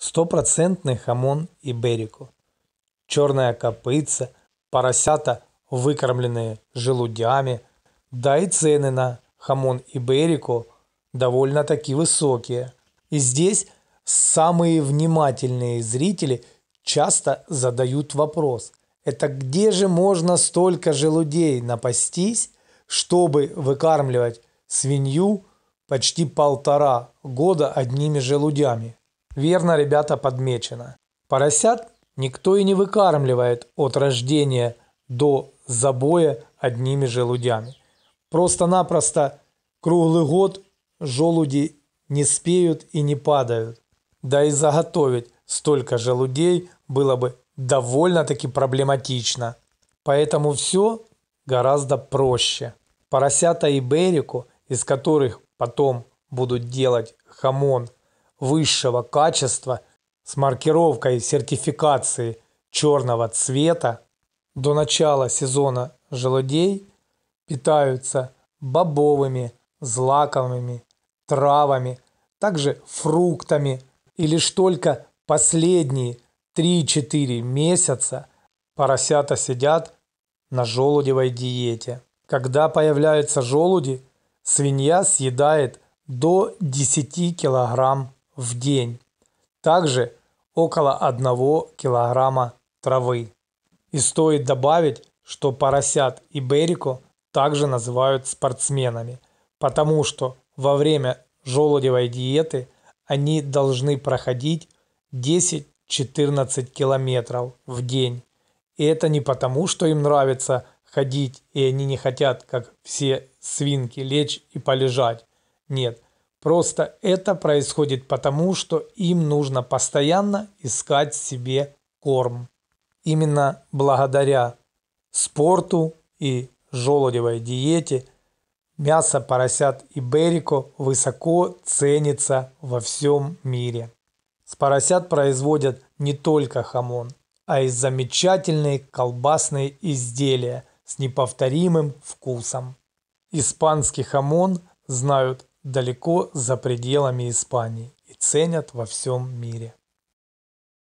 стопроцентный хамон и иберико, черная копытца, поросята, выкормленные желудями, да и цены на хамон и иберико довольно-таки высокие. И здесь самые внимательные зрители часто задают вопрос, это где же можно столько желудей напастись, чтобы выкармливать свинью почти полтора года одними желудями? Верно, ребята, подмечено. Поросят никто и не выкармливает от рождения до забоя одними желудями. Просто-напросто круглый год желуди не спеют и не падают. Да и заготовить столько желудей было бы довольно-таки проблематично. Поэтому все гораздо проще. Поросята и берику, из которых потом будут делать хамон – высшего качества с маркировкой сертификации черного цвета до начала сезона желудей питаются бобовыми, злаковыми, травами, также фруктами. И лишь только последние 3-4 месяца поросята сидят на желудевой диете. Когда появляются желуди, свинья съедает до 10 килограмм в день, также около 1 килограмма травы. И стоит добавить, что поросят и Иберико также называют спортсменами, потому что во время желудевой диеты они должны проходить 10-14 километров в день. И это не потому, что им нравится ходить, и они не хотят, как все свинки, лечь и полежать. Нет, Просто это происходит потому, что им нужно постоянно искать себе корм. Именно благодаря спорту и желудевой диете мясо поросят и берико высоко ценится во всем мире. С поросят производят не только хамон, а и замечательные колбасные изделия с неповторимым вкусом. Испанский хамон знают далеко за пределами Испании и ценят во всем мире.